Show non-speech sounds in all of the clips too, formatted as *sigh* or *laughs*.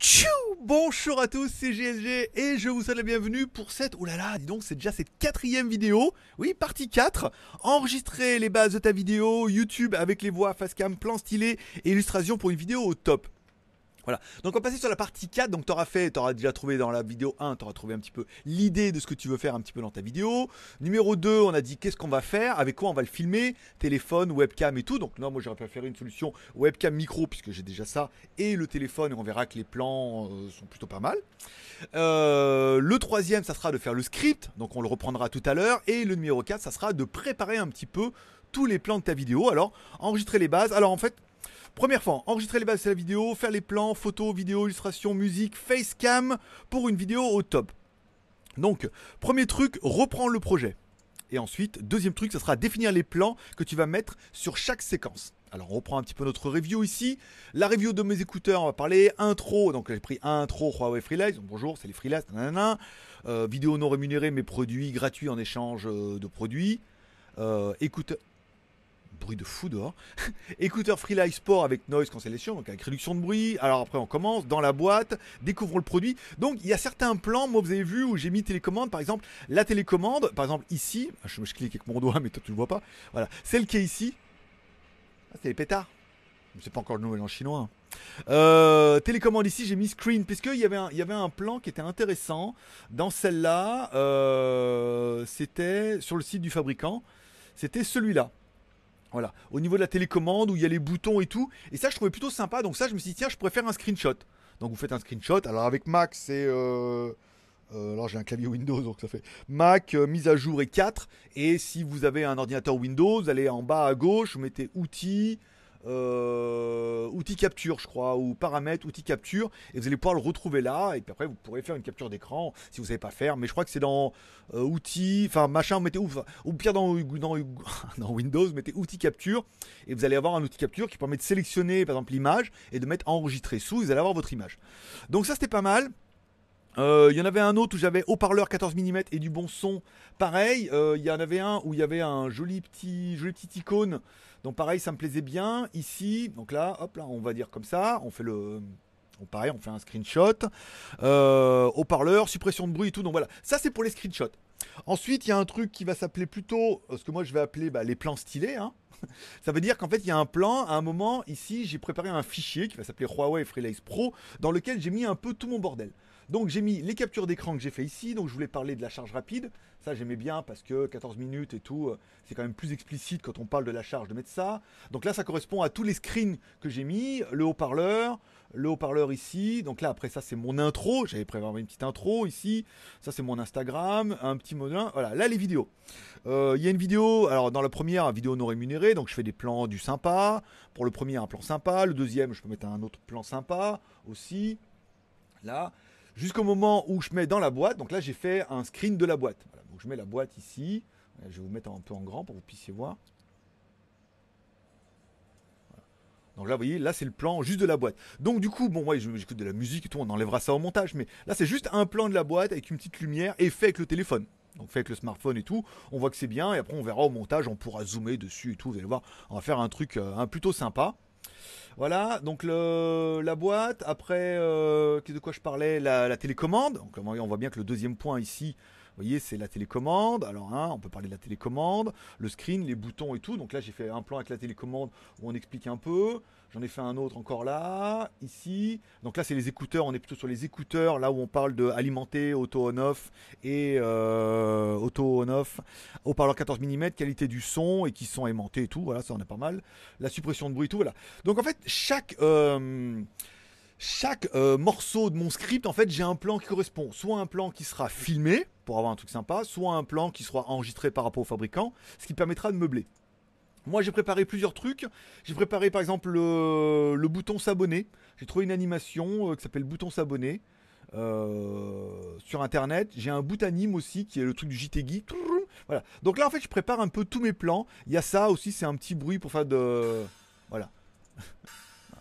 Tchou Bonjour à tous, c'est GSG et je vous souhaite la bienvenue pour cette... Oh là là, dis donc, c'est déjà cette quatrième vidéo, oui, partie 4, enregistrer les bases de ta vidéo, YouTube avec les voix, facecam, plan stylé et illustration pour une vidéo au top. Voilà. Donc on va passer sur la partie 4. Donc tu auras fait, tu auras déjà trouvé dans la vidéo 1, tu auras trouvé un petit peu l'idée de ce que tu veux faire un petit peu dans ta vidéo. Numéro 2, on a dit qu'est-ce qu'on va faire, avec quoi on va le filmer, téléphone, webcam et tout. Donc non, moi j'aurais préféré une solution webcam micro puisque j'ai déjà ça et le téléphone et on verra que les plans euh, sont plutôt pas mal. Euh, le troisième, ça sera de faire le script. Donc on le reprendra tout à l'heure. Et le numéro 4, ça sera de préparer un petit peu tous les plans de ta vidéo. Alors enregistrer les bases. Alors en fait, Première fois, enregistrer les bases de la vidéo, faire les plans, photos, vidéos, illustrations, musique, facecam pour une vidéo au top. Donc, premier truc, reprends le projet. Et ensuite, deuxième truc, ça sera définir les plans que tu vas mettre sur chaque séquence. Alors on reprend un petit peu notre review ici. La review de mes écouteurs, on va parler intro. Donc j'ai pris intro Huawei Freelance. Bonjour, c'est les Freelance. Euh, vidéo non rémunérée, mais produits gratuits en échange euh, de produits. Euh, écoute bruit de fou dehors. *laughs* Écouteurs Freelife Sport avec noise cancellation, donc avec réduction de bruit. Alors après, on commence dans la boîte, découvrons le produit. Donc il y a certains plans, moi vous avez vu, où j'ai mis télécommande, par exemple, la télécommande, par exemple ici, je, clique avec mon doigt, *laughs* mais toi tu ne vois pas. Voilà, celle qui est ici, ah, c'est les pétards. C'est pas encore le nouvel en chinois. Hein. Euh, télécommande ici, j'ai mis screen puisqu'il y avait un, il y avait un plan qui était intéressant dans celle-là. Euh, c'était sur le site du fabricant. C'était celui-là. Voilà, au niveau de la télécommande où il y a les boutons et tout. Et ça, je trouvais plutôt sympa. Donc ça, je me suis dit, tiens, je préfère un screenshot. Donc vous faites un screenshot. Alors avec Mac, c'est... Euh, euh, alors j'ai un clavier Windows, donc ça fait Mac, euh, mise à jour et 4. Et si vous avez un ordinateur Windows, allez en bas à gauche, vous mettez outils, euh, outils capture, je crois, ou paramètres, outils capture, et vous allez pouvoir le retrouver là, et puis après vous pourrez faire une capture d'écran si vous savez pas faire, mais je crois que c'est dans euh, outils, enfin machin, mettez ouf, ou pire dans, dans, *laughs* Windows, mettez outils capture, et vous allez avoir un outil capture qui permet de sélectionner par exemple l'image et de mettre enregistrer sous, vous allez avoir votre image. Donc ça c'était pas mal. Euh, il y en avait un autre où j'avais haut-parleur 14 mm et du bon son. Pareil, il y en avait un où il y avait un joli petit, joli petit icône donc pareil, ça me plaisait bien. Ici, donc là, hop là, on va dire comme ça, on fait le pareil, on fait un screenshot, euh, haut-parleur, suppression de bruit et tout. Donc voilà, ça c'est pour les screenshots. Ensuite, il y a un truc qui va s'appeler plutôt euh, ce que moi je vais appeler bah, les plans stylés. Hein. *laughs* Ça veut dire qu'en fait, il y a un plan. À un moment, ici, j'ai préparé un fichier qui va s'appeler Huawei Freelace Pro dans lequel j'ai mis un peu tout mon bordel. Donc j'ai mis les captures d'écran que j'ai fait ici, donc je voulais parler de la charge rapide, ça j'aimais bien parce que 14 minutes et tout, euh, c'est quand même plus explicite quand on parle de la charge de mettre ça. Donc là ça correspond à tous les screens que j'ai mis, le haut-parleur, le haut-parleur ici, donc là après ça c'est mon intro, j'avais prévu une petite intro ici, ça c'est mon Instagram, un petit modèle, voilà, là les vidéos. Euh, il y a une vidéo, alors dans la première, vidéo non rémunérée, donc je fais des plans du sympa, pour le premier un plan sympa, le deuxième je peux mettre un autre plan sympa aussi, là jusqu'au moment où je mets dans la boîte. Donc là, j'ai fait un screen de la boîte. je mets la boîte ici. Euh, je vais vous mettre un peu en grand pour que vous puissiez voir. Donc là, vous voyez, là, c'est le plan juste de la boîte. Donc du coup, bon, moi, j'écoute de la musique et tout, on enlèvera ça au montage. Mais là, c'est juste un plan de la boîte avec une petite lumière et fait avec le téléphone. Donc fait avec le smartphone et tout, on voit que c'est bien. Et après, on verra au montage, on pourra zoomer dessus et tout. Vous allez voir, on va faire un truc euh, un plutôt sympa. Voilà, donc la boîte, après, euh, de quoi je parlais, la, télécommande. on voit bien que le deuxième point ici, vous voyez, c'est la télécommande. Alors, hein, on peut parler de la télécommande, le screen, les boutons et tout. Donc là, j'ai fait un plan avec la télécommande où on explique un peu. J'en ai fait un autre encore là, ici. Donc là, c'est les écouteurs. On est plutôt sur les écouteurs, là où on parle de alimenter, auto on-off et euh, auto on-off. Haut-parleur 14 mm, qualité du son et qui sont aimantés et tout. Voilà, ça en est pas mal. La suppression de bruit, tout. Voilà. Donc en fait, chaque euh, chaque euh, morceau de mon script, en fait, j'ai un plan qui correspond. Soit un plan qui sera filmé pour avoir un truc sympa, soit un plan qui sera enregistré par rapport au fabricant, ce qui permettra de meubler. Moi j'ai préparé plusieurs trucs. J'ai préparé par exemple le, bouton s'abonner. J'ai trouvé une animation euh, qui s'appelle bouton s'abonner. Euh, sur internet. J'ai un bout anime aussi qui est le truc du JT Voilà. Donc là en fait je prépare un peu tous mes plans. Il y a ça aussi, c'est un petit bruit pour faire de. Voilà. *laughs*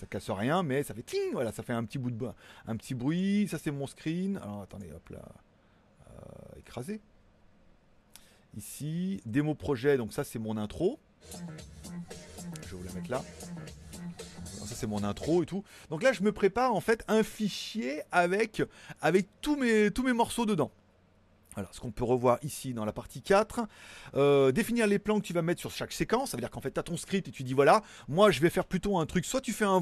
Ça casse rien, mais ça fait ting, voilà, ça fait un petit bout de un petit bruit. Ça c'est mon screen. Alors attendez, hop là, euh, écrasé. Ici, démo projet. Donc ça c'est mon intro. Je vais vous la mettre là. ça c'est mon intro et tout. Donc là je me prépare en fait un fichier avec, avec tous, mes, tous mes morceaux dedans. Voilà, ce qu'on peut revoir ici dans la partie 4. Euh, définir les plans que tu vas mettre sur chaque séquence. Ça veut dire qu'en fait, tu as ton script et tu dis voilà, moi je vais faire plutôt un truc. Soit tu fais un,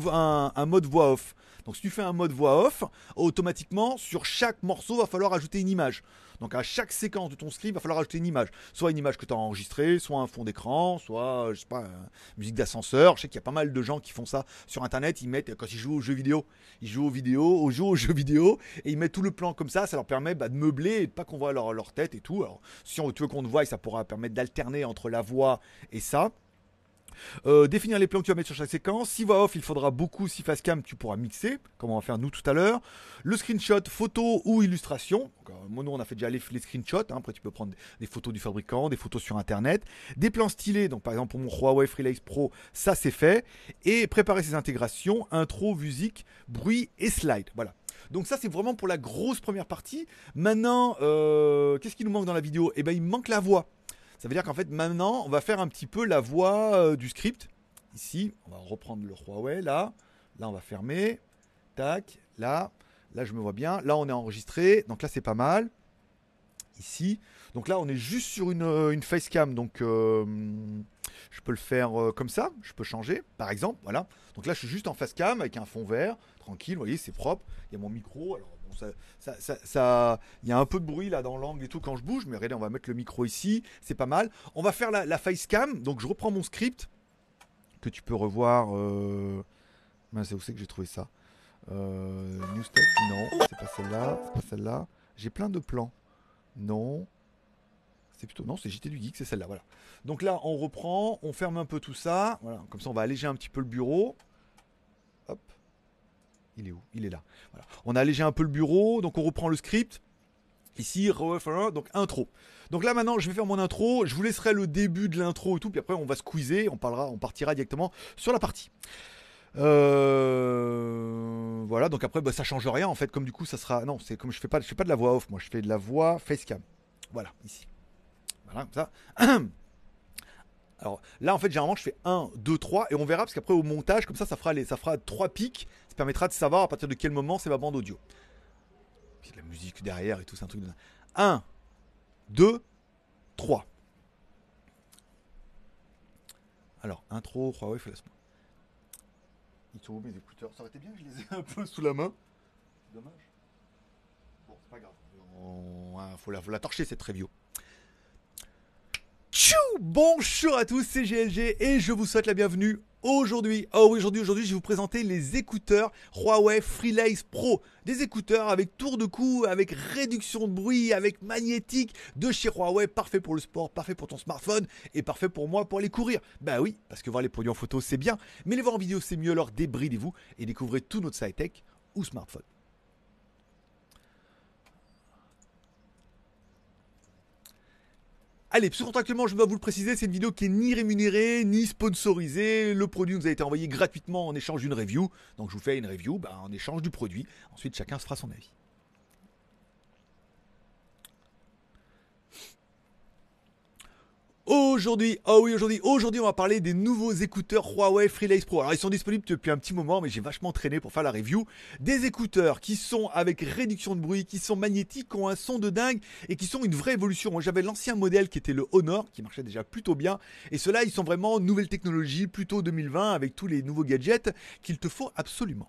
mode voix off. Donc si tu fais un mode voix off, automatiquement, sur chaque morceau, va falloir ajouter une image. Donc à chaque séquence de ton script, il va falloir ajouter une image. Soit une image que tu as enregistrée, soit un fond d'écran, soit, je sais pas, euh, musique d'ascenseur. Je sais qu'il y a pas mal de gens qui font ça sur Internet. Ils mettent, quand ils jouent aux jeux vidéo, ils jouent aux vidéos, au jeux, aux jeux vidéo, et ils mettent tout le plan comme ça. Ça leur permet bah, de meubler et pas qu'on voit leur leur, tête et tout. si tu veux qu'on te voie, ça pourra permettre d'alterner entre la voix et ça. Euh, définir les plans que tu vas mettre sur chaque séquence. Si voix off, il faudra beaucoup. Si face cam tu pourras mixer, comme on va faire nous tout à l'heure. Le screenshot, photo ou illustration. Euh, moi, on a fait déjà les, screenshots. Hein. Après, tu peux prendre des photos du fabricant, des photos sur internet. Des plans stylés. Donc, par exemple, pour mon Huawei Freelance Pro, ça c'est fait. Et préparer ses intégrations, intro, musique, bruit et slide. Voilà. Donc ça, c'est vraiment pour la grosse première partie. Maintenant, euh, qu'est-ce qui nous manque dans la vidéo Eh bien, il manque la voix. Ça veut dire qu'en fait, maintenant, on va faire un petit peu la voix euh, du script. Ici, on va reprendre le Huawei, là. Là, on va fermer. Tac, là. Là, je me vois bien. Là, on est enregistré. Donc là, c'est pas mal. Ici. Donc là, on est juste sur une, euh, une facecam. Donc je peux le faire comme ça. Je peux changer, par exemple. Voilà. Donc là, je suis juste en facecam avec un fond vert tranquille, vous voyez, c'est propre. Il y a mon micro. Alors, bon, ça, ça, ça, il y a un peu de bruit là dans l'angle et tout quand je bouge, mais regardez, on va mettre le micro ici, c'est pas mal. On va faire la, la facecam. Donc, je reprends mon script que tu peux revoir. Euh... c'est où c'est que j'ai trouvé ça euh, non, c'est pas celle-là, c'est pas celle-là. J'ai plein de plans. Non, c'est plutôt non, c'est JT du geek, c'est celle-là, voilà. Donc là, on reprend, on ferme un peu tout ça, voilà. Comme ça, on va alléger un petit peu le bureau. Hop. Il est où Il est là. On a allégé un peu le bureau, donc on reprend le script. Ici, donc intro. Donc là maintenant, je vais faire mon intro, je vous laisserai le début de l'intro et tout, puis après on va squeezer, on parlera, on partira directement sur la partie. Euh, voilà, donc après bah, ça change rien en fait, comme du coup ça sera... Non, c'est comme je fais pas, je fais pas de la voix off, moi je fais de la voix facecam. Voilà, ici. Voilà, comme ça. *clears throat* Alors là, en fait, généralement, je fais 1, 2, 3 et on verra parce qu'après au montage, comme ça, ça fera, les, ça fera 3 pics. Ça permettra de savoir à partir de quel moment c'est ma bande audio. a de la musique derrière et tout, c'est un truc de. 1, 2, 3. Alors, intro, Huawei, faut la Ils sont où mes écouteurs Ça aurait été bien je les ai un peu sous la main. Dommage. Bon, c'est pas grave. Il hein, faut, la, faut la torcher cette review. Bonjour à tous, c'est GLG et je vous souhaite la bienvenue aujourd'hui. Oh oui, aujourd'hui, aujourd'hui, je vais vous présenter les écouteurs Huawei Freelace Pro. Des écouteurs avec tour de cou, avec réduction de bruit, avec magnétique de chez Huawei, parfait pour le sport, parfait pour ton smartphone et parfait pour moi pour aller courir. Bah oui, parce que voir les produits en photo, c'est bien, mais les voir en vidéo, c'est mieux, alors débridez-vous et découvrez tout notre site tech ou smartphone. Allez, contractuellement, je dois vous le préciser, c'est une vidéo qui est ni rémunérée, ni sponsorisée. Le produit nous a été envoyé gratuitement en échange d'une review. Donc je vous fais une review bah, en échange du produit. Ensuite, chacun se fera son avis. Aujourd'hui, oh oui, aujourd'hui, aujourd'hui, on va parler des nouveaux écouteurs Huawei Freelace Pro. Alors, ils sont disponibles depuis un petit moment, mais j'ai vachement traîné pour faire la review. Des écouteurs qui sont avec réduction de bruit, qui sont magnétiques, qui ont un son de dingue et qui sont une vraie évolution. j'avais l'ancien modèle qui était le Honor, qui marchait déjà plutôt bien. Et ceux-là, ils sont vraiment nouvelle technologie, plutôt 2020, avec tous les nouveaux gadgets qu'il te faut absolument.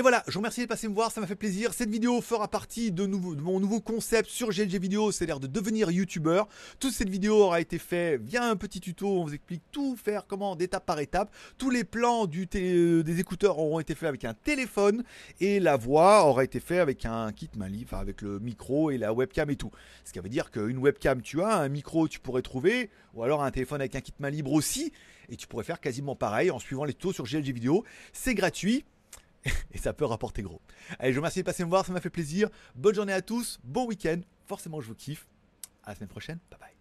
Et voilà, je vous remercie de passer me voir, ça m'a fait plaisir. Cette vidéo fera partie de, mon nouveau concept sur GLG Vidéo, cest à de devenir youtubeur. Toute cette vidéo aura été faite via un petit tuto, on vous explique tout faire, comment, d'étape par étape. Tous les plans euh, des écouteurs auront été faits avec un téléphone et la voix aura été faite avec un kit main libre, enfin avec le micro et la webcam et tout. Ce qui veut dire qu'une webcam tu as, un micro tu pourrais trouver, ou alors un téléphone avec un kit main libre aussi, et tu pourrais faire quasiment pareil en suivant les tutos sur GLG Vidéo. C'est gratuit. *laughs* et ça peut rapporter gros. Allez, je vous remercie de passer me voir, ça m'a fait plaisir. Bonne journée à tous, bon week-end. Forcément, je vous kiffe. À la semaine prochaine. Bye bye.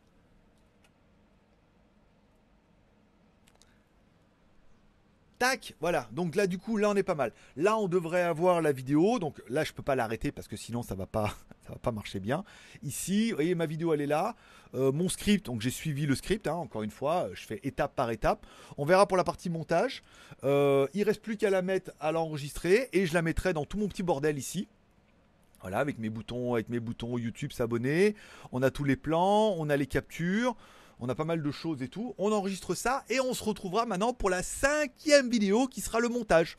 Tac, voilà. Donc là, du coup, là, on est pas mal. Là, on devrait avoir la vidéo. Donc là, je peux pas l'arrêter parce que sinon, ça va pas, *laughs* ça va pas marcher bien. Ici, vous voyez, ma vidéo, elle est là. Euh, mon script, donc j'ai suivi le script. Hein, encore une fois, je fais étape par étape. On verra pour la partie montage. Euh, il reste plus qu'à la mettre, à l'enregistrer, et je la mettrai dans tout mon petit bordel ici. Voilà, avec mes boutons, avec mes boutons YouTube, s'abonner. On a tous les plans, on a les captures on a pas mal de choses et tout. On enregistre ça et on se retrouvera maintenant pour la cinquième vidéo qui sera le montage.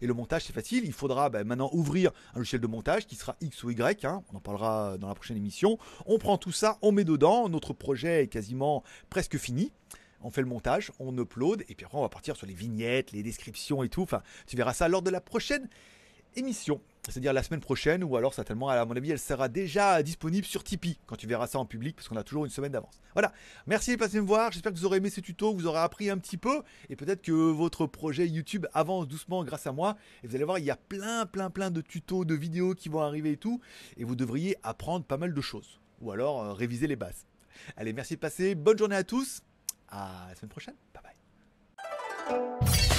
Et le montage, c'est facile. Il faudra bah, maintenant ouvrir un logiciel de montage qui sera X ou Y. Hein. On en parlera dans la prochaine émission. On prend tout ça, on met dedans. Notre projet est quasiment presque fini. On fait le montage, on upload. Et puis après, on va partir sur les vignettes, les descriptions et tout. Enfin, tu verras ça lors de la prochaine émission c'est-à-dire la semaine prochaine, ou alors certainement, à mon avis, elle sera déjà disponible sur Tipeee quand tu verras ça en public, parce qu'on a toujours une semaine d'avance. Voilà, merci de passer me voir, j'espère que vous aurez aimé ce tuto, vous aurez appris un petit peu, et peut-être que votre projet YouTube avance doucement grâce à moi, et vous allez voir, il y a plein, plein, plein de tutos, de vidéos qui vont arriver et tout, et vous devriez apprendre pas mal de choses, ou alors euh, réviser les bases. Allez, merci de passer, bonne journée à tous, à la semaine prochaine, bye bye.